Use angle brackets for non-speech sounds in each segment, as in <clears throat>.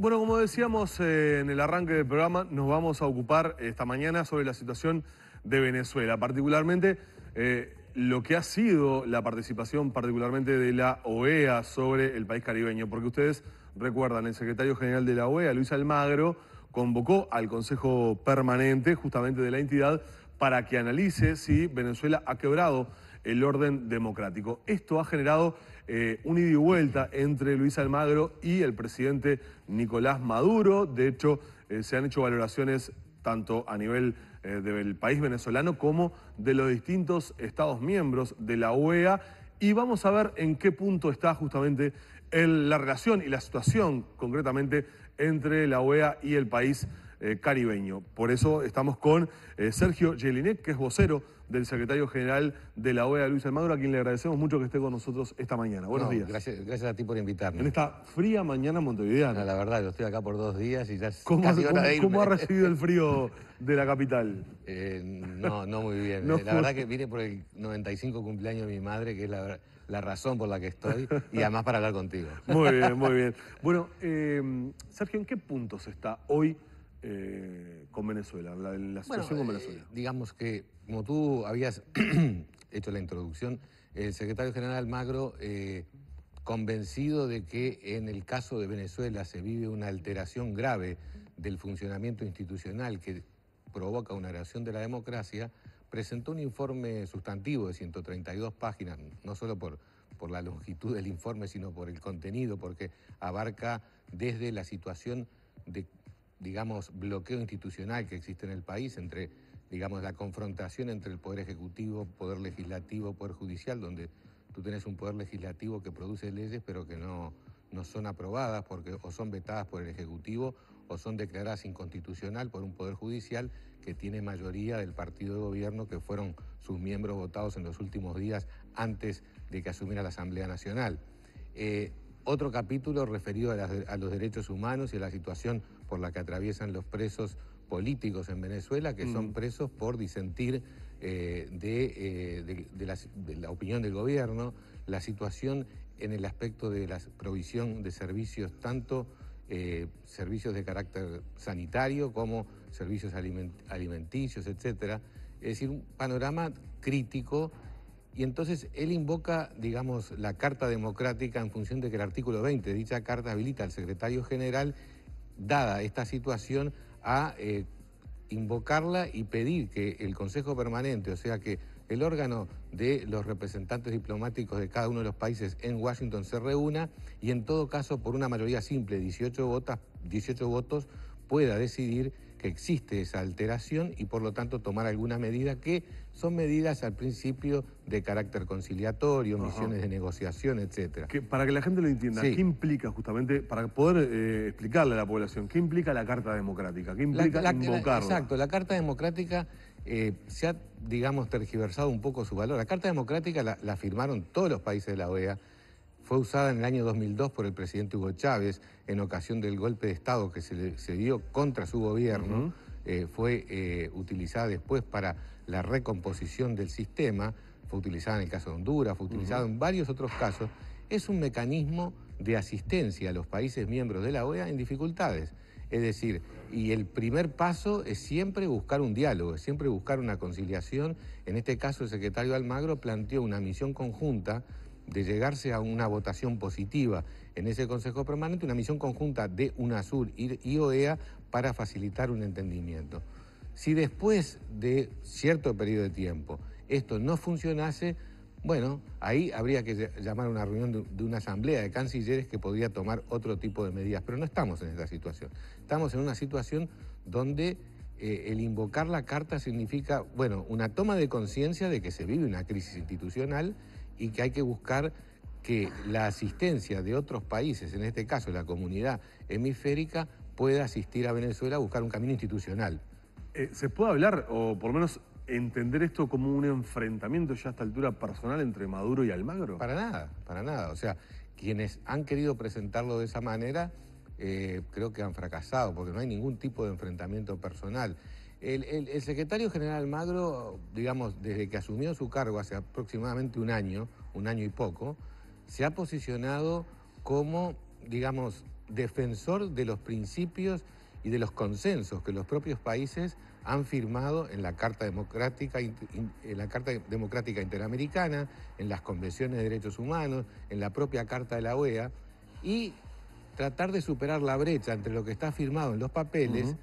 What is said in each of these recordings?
Bueno, como decíamos eh, en el arranque del programa, nos vamos a ocupar esta mañana sobre la situación de Venezuela, particularmente eh, lo que ha sido la participación particularmente de la OEA sobre el país caribeño, porque ustedes recuerdan, el secretario general de la OEA, Luis Almagro, convocó al Consejo Permanente justamente de la entidad para que analice si Venezuela ha quebrado el orden democrático. Esto ha generado eh, un ida y vuelta entre Luis Almagro y el presidente Nicolás Maduro. De hecho, eh, se han hecho valoraciones tanto a nivel eh, del país venezolano como de los distintos estados miembros de la OEA. Y vamos a ver en qué punto está justamente la relación y la situación concretamente entre la OEA y el país eh, caribeño. Por eso estamos con eh, Sergio Jelinek, que es vocero del secretario general de la OEA, Luis Almagro, a quien le agradecemos mucho que esté con nosotros esta mañana. Buenos días. Gracias, a ti por invitarme. En esta fría mañana montevideana. la verdad, yo estoy acá por dos días y ya es ¿Cómo, ¿cómo, ha recibido el frío de la capital? <laughs> Eh, no, no muy bien. la verdad que vine por el 95 cumpleaños de mi madre, que es la, la razón por la que estoy y <laughs> además para hablar contigo. Muy bien, muy <laughs> bien. Bueno, Sergio, ¿en qué puntos está hoy eh, con Venezuela, la, situación con eh, Venezuela? digamos que, como tú habías <clears throat> hecho la introducción, el secretario general Magro, eh, convencido de que en el caso de Venezuela se vive una alteración grave del funcionamiento institucional que provoca una erosión de la democracia, presentó un informe sustantivo de 132 páginas, no solo por, por la longitud del informe, sino por el contenido, porque abarca desde la situación de digamos, bloqueo institucional que existe en el país entre, digamos, la confrontación entre el Poder Ejecutivo, Poder Legislativo, Poder Judicial, donde tú tienes un Poder Legislativo que produce leyes pero que no, no son aprobadas porque o son vetadas por el Ejecutivo o son declaradas inconstitucional por un Poder Judicial que tiene mayoría del partido de gobierno que fueron sus miembros votados en los últimos días antes de que asumiera la Asamblea Nacional. Eh, otro capítulo referido a, los derechos humanos y a la situación por la que atraviesan los presos políticos en Venezuela, que son mm. presos por disentir eh, eh, de, la, opinión del gobierno, la situación en el aspecto de la provisión de servicios tanto eh, servicios de carácter sanitario como servicios alimenticios, etcétera. Es decir, un panorama crítico y entonces él invoca, digamos, la Carta Democrática en función de que el artículo 20 de dicha carta habilita al secretario general, dada esta situación, a eh, invocarla y pedir que el Consejo Permanente, o sea que el órgano de los representantes diplomáticos de cada uno de los países en Washington se reúna y en todo caso por una mayoría simple, 18 18 votos pueda decidir que existe esa alteración y por lo tanto tomar alguna medida que son medidas al principio de carácter conciliatorio, misiones de negociación, etc. para que la gente lo entienda, ¿qué implica justamente, para poder eh, explicarle a la población, qué implica la Carta Democrática? ¿Qué implica la, exacto, la Carta Democrática eh, se ha, digamos, tergiversado un poco su valor. La Carta Democrática la firmaron todos los países de la OEA fue usada en el año 2002 por el presidente Hugo Chávez en ocasión del golpe de Estado que se, dio contra su gobierno. Eh, fue eh, utilizada después para la recomposición del sistema, fue utilizada en el caso de Honduras, fue utilizada en varios otros casos. Es un mecanismo de asistencia a los países miembros de la OEA en dificultades. Es decir, y el primer paso es siempre buscar un diálogo, es siempre buscar una conciliación. En este caso, el secretario Almagro planteó una misión conjunta de llegarse a una votación positiva en ese Consejo Permanente, una misión conjunta de UNASUR y OEA para facilitar un entendimiento. Si después de cierto periodo de tiempo esto no funcionase, bueno, ahí habría que llamar a una reunión de una asamblea de cancilleres que podría tomar otro tipo de medidas, pero no estamos en esta situación. Estamos en una situación donde eh, el invocar la carta significa, bueno, una toma de conciencia de que se vive una crisis institucional y que hay que buscar que la asistencia de otros países, en este caso la comunidad hemisférica, pueda asistir a Venezuela a buscar un camino institucional. Eh, ¿Se puede hablar, o por lo menos entender esto como un enfrentamiento ya a esta altura personal entre Maduro y Almagro? Para nada, para nada. O sea, quienes han querido presentarlo de esa manera, eh, creo que han fracasado, porque no hay ningún tipo de enfrentamiento personal. El, secretario general Magro, digamos, desde que asumió su cargo hace aproximadamente un año, un año y poco, se ha posicionado como, digamos, defensor de los principios y de los consensos que los propios países han firmado en la Carta Democrática, en la Carta Democrática Interamericana, en las Convenciones de Derechos Humanos, en la propia Carta de la OEA, y tratar de superar la brecha entre lo que está firmado en los papeles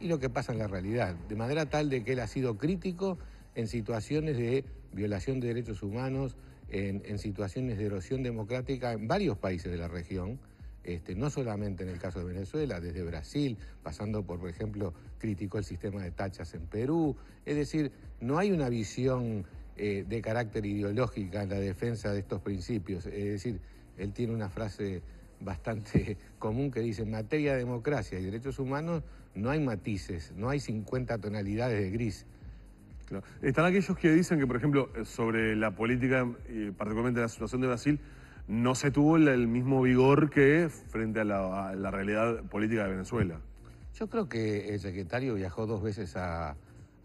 y lo que pasa en la realidad, de manera tal de que él ha sido crítico en situaciones de violación de derechos humanos, en, situaciones de erosión democrática en varios países de la región. Este, no solamente en el caso de Venezuela, desde Brasil, pasando por, por ejemplo, criticó el sistema de tachas en Perú. Es decir, no hay una visión eh, de carácter ideológica en la defensa de estos principios. Es decir, él tiene una frase bastante <laughs> común que dice, en materia de democracia y derechos humanos no hay matices, no hay 50 tonalidades de gris. Están aquellos que dicen que, por ejemplo, sobre la política, particularmente la situación de Brasil, no se tuvo el mismo vigor que frente a la, realidad política de Venezuela. Yo creo que el secretario viajó dos veces a, Brasil...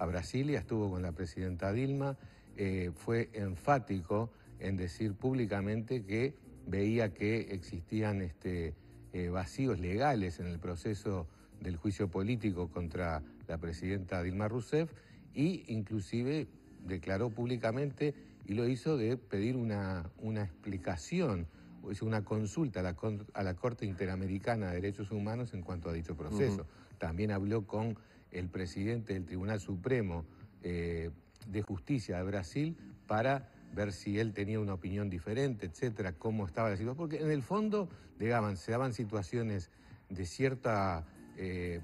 Brasilia, estuvo con la presidenta Dilma, eh, fue enfático en decir públicamente que veía que existían este, eh, vacíos legales en el proceso del juicio político contra la presidenta Dilma Rousseff e inclusive declaró públicamente y lo hizo de pedir una, una explicación, hizo una consulta a la, Corte Interamericana de Derechos Humanos en cuanto a dicho proceso. También habló con el presidente del Tribunal Supremo eh, de Justicia de Brasil para ver si él tenía una opinión diferente, etcétera, cómo estaba la situación. Porque en el fondo llegaban, se daban situaciones de cierta eh,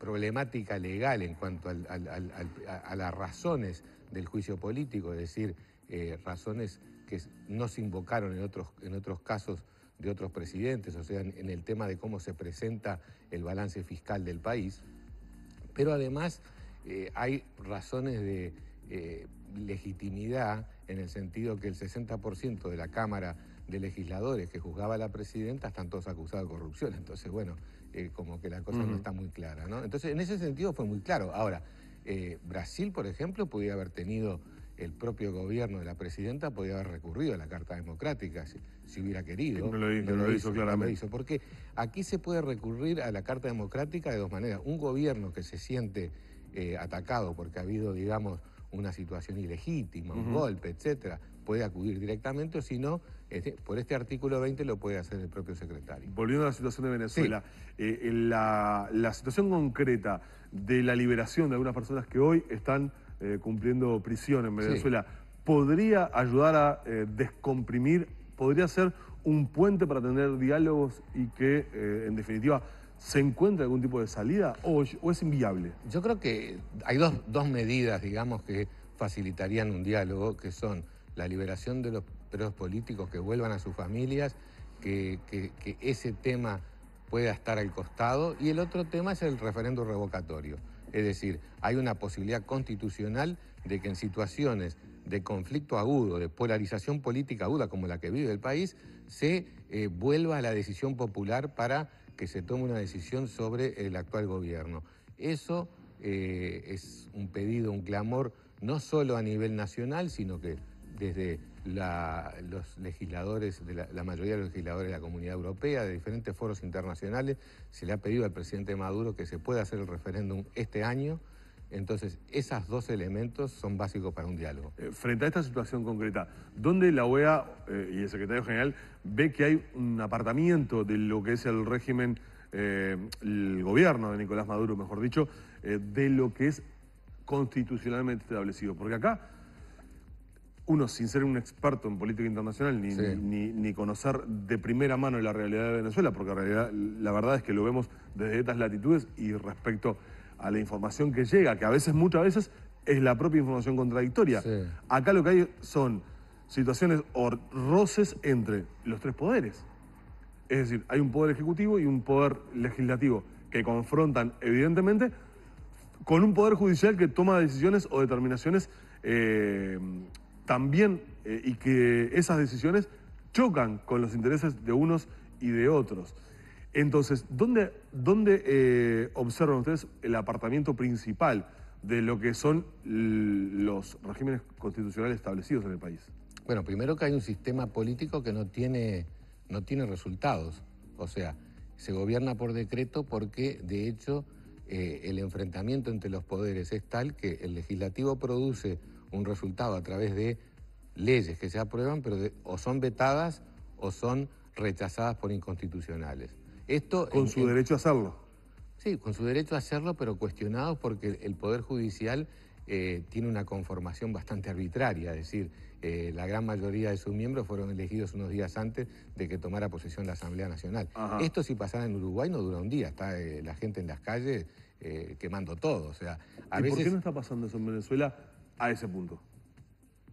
problemática legal en cuanto a, las razones del juicio político, es decir, eh, razones que no se invocaron en otros, en otros casos de otros presidentes, o sea, en, el tema de cómo se presenta el balance fiscal del país. Pero además eh, hay razones de eh, legitimidad en el sentido que el 60% de la Cámara de Legisladores que juzgaba a la presidenta están todos acusados de corrupción. Entonces, bueno, eh, como que la cosa no está muy clara, ¿no? Entonces, en ese sentido fue muy claro. Ahora, eh, Brasil, por ejemplo, podía haber tenido el propio gobierno de la presidenta podía haber recurrido a la Carta Democrática si, hubiera querido. No lo, hizo, lo hizo claramente. porque aquí se puede recurrir a la Carta Democrática de dos maneras. Un gobierno que se siente atacado porque ha habido, digamos, una situación ilegítima, un golpe, etcétera, puede acudir directamente o si no, este, por este artículo 20 lo puede hacer el propio secretario. Volviendo a la situación de Venezuela, eh, eh, la, situación concreta de la liberación de algunas personas que hoy están eh, cumpliendo prisión en Venezuela, ¿podría ayudar a descomprimir, podría ser un puente para tener diálogos y que, en definitiva, se encuentra algún tipo de salida o, es inviable? Yo creo que hay dos, medidas, digamos, que facilitarían un diálogo, que son la liberación de los presos políticos que vuelvan a sus familias, que, ese tema pueda estar al costado, y el otro tema es el referendo revocatorio. Es decir, hay una posibilidad constitucional de que en situaciones de conflicto agudo, de polarización política aguda como la que vive el país, se eh, vuelva a la decisión popular para que se tome una decisión sobre el actual gobierno. Eso eh, es un pedido, un clamor, no solo a nivel nacional, sino que desde los legisladores, de la, la, mayoría de los legisladores de la Comunidad Europea, de diferentes foros internacionales, se le ha pedido al presidente Maduro que se pueda hacer el referéndum este año entonces, esos dos elementos son básicos para un diálogo. Eh, frente a esta situación concreta, ¿dónde la OEA eh, y el secretario general ve que hay un apartamiento de lo que es el régimen, eh, el gobierno de Nicolás Maduro, mejor dicho, de lo que es constitucionalmente establecido? Porque acá, uno, sin ser un experto en política internacional, ni, conocer de primera mano la realidad de Venezuela, porque en realidad, la verdad es que lo vemos desde estas latitudes y respecto a la información que llega, que a veces, muchas veces, es la propia información contradictoria. Acá lo que hay son situaciones o roces entre los tres poderes. Es decir, hay un poder ejecutivo y un poder legislativo que confrontan, evidentemente, con un poder judicial que toma decisiones o determinaciones eh, también eh, y que esas decisiones chocan con los intereses de unos y de otros. Entonces, ¿dónde, dónde eh, observan ustedes el apartamiento principal de lo que son los regímenes constitucionales establecidos en el país? Bueno, primero que hay un sistema político que no tiene, resultados. O sea, se gobierna por decreto porque, de hecho, eh, el enfrentamiento entre los poderes es tal que el legislativo produce un resultado a través de leyes que se aprueban, pero o son vetadas o son rechazadas por inconstitucionales con su derecho a hacerlo. Sí, con su derecho a hacerlo, pero cuestionado porque el Poder Judicial eh, tiene una conformación bastante arbitraria, es decir, eh, la gran mayoría de sus miembros fueron elegidos unos días antes de que tomara posesión la Asamblea Nacional. Esto si pasara en Uruguay no dura un día, está eh, la gente en las calles quemando todo. O sea, ¿Y por qué no está pasando eso en Venezuela a ese punto?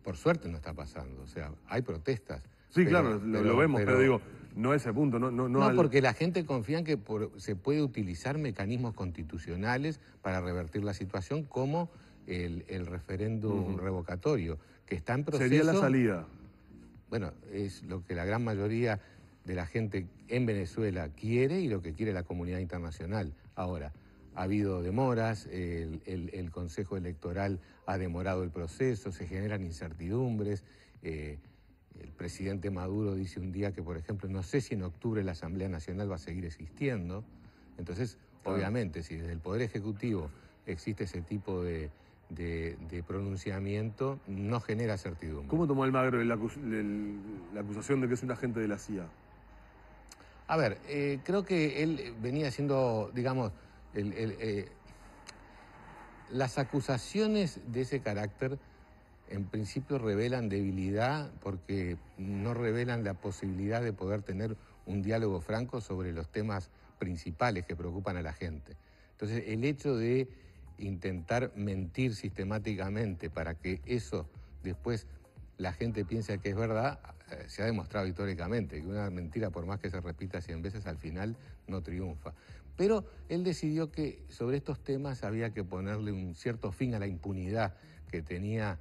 Por suerte no está pasando, o sea, hay protestas. Sí, claro, lo, vemos, pero digo, no ese punto, no. No, no, no porque la gente confía en que se puede utilizar mecanismos constitucionales para revertir la situación, como el, referéndum revocatorio, que está en proceso. Sería la salida. Bueno, es lo que la gran mayoría de la gente en Venezuela quiere y lo que quiere la comunidad internacional. Ahora, ha habido demoras, el, Consejo Electoral ha demorado el proceso, se generan incertidumbres. Eh, el presidente Maduro dice un día que, por ejemplo, no sé si en octubre la Asamblea Nacional va a seguir existiendo. Entonces, obviamente, si desde el Poder Ejecutivo existe ese tipo de, pronunciamiento, no genera certidumbre. ¿Cómo tomó Almagro el magro la acusación de que es un agente de la CIA? A ver, eh, creo que él venía siendo, digamos, eh, las acusaciones de ese carácter en principio revelan debilidad porque no revelan la posibilidad de poder tener un diálogo franco sobre los temas principales que preocupan a la gente. Entonces, el hecho de intentar mentir sistemáticamente para que eso después la gente piense que es verdad, eh, se ha demostrado históricamente que una mentira, por más que se repita cien veces, al final no triunfa. Pero él decidió que sobre estos temas había que ponerle un cierto fin a la impunidad que tenía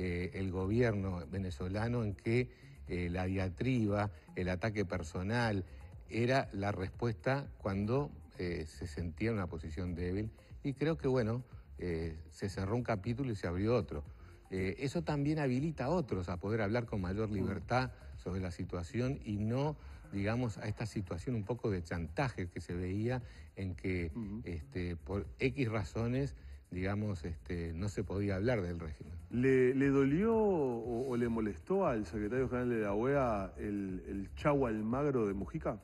eh, el gobierno venezolano en que eh, la diatriba, el ataque personal, era la respuesta cuando eh, se sentía en una posición débil. Y creo que, bueno, se cerró un capítulo y se abrió otro. eso también habilita a otros a poder hablar con mayor libertad sobre la situación y no digamos, a esta situación un poco de chantaje que se veía en que este, por X razones digamos, este, no se podía hablar del régimen. ¿Le, dolió o, le molestó al secretario general de la OEA el, el chau almagro de Mujica?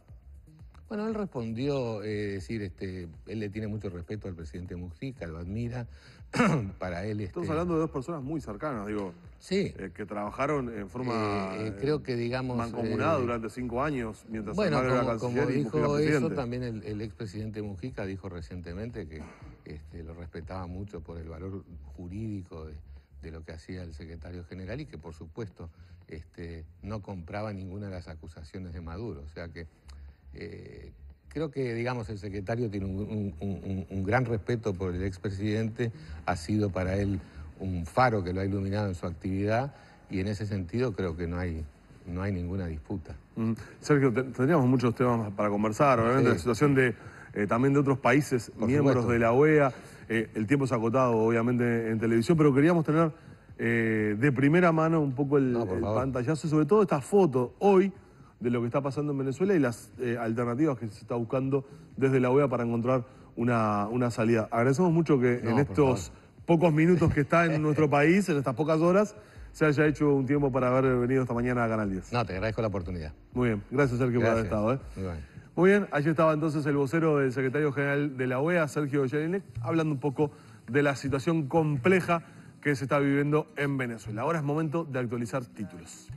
Bueno, él respondió, eh, decir, este, él le tiene mucho respeto al presidente Mujica, lo admira. <clears throat> Para él. Este Estamos hablando de dos personas muy cercanas, digo. Sí. Eh, que trabajaron en forma. Eh, eh, creo que, digamos. Mancomunada durante cinco años mientras bueno, como, era como dijo eso, también el, ex expresidente Mujica dijo recientemente que este, lo respetaba mucho por el valor jurídico de, lo que hacía el secretario general y que, por supuesto, este, no compraba ninguna de las acusaciones de Maduro. O sea que eh, creo que, digamos, el secretario tiene un, gran respeto por el expresidente, ha sido para él un faro que lo ha iluminado en su actividad y en ese sentido creo que no hay, no hay ninguna disputa. Mm. Sergio, tendríamos muchos temas para conversar, obviamente, la situación de, eh, también de otros países, miembros de la OEA. Eh, el tiempo se ha acotado, obviamente, en televisión, pero queríamos tener de primera mano un poco el, el pantallazo, sobre todo esta foto hoy de lo que está pasando en Venezuela y las eh, alternativas que se está buscando desde la OEA para encontrar una, salida. Agradecemos mucho que en estos pocos minutos que está en <laughs> nuestro país, en estas pocas horas, se haya hecho un tiempo para haber venido esta mañana a Canal 10. No, te agradezco la oportunidad. Muy bien, gracias Sergio por haber estado. ¿eh? Muy bien. allí estaba entonces el vocero del secretario general de la OEA, Sergio Jelinek, hablando un poco de la situación compleja que se está viviendo en Venezuela. Ahora es momento de actualizar títulos.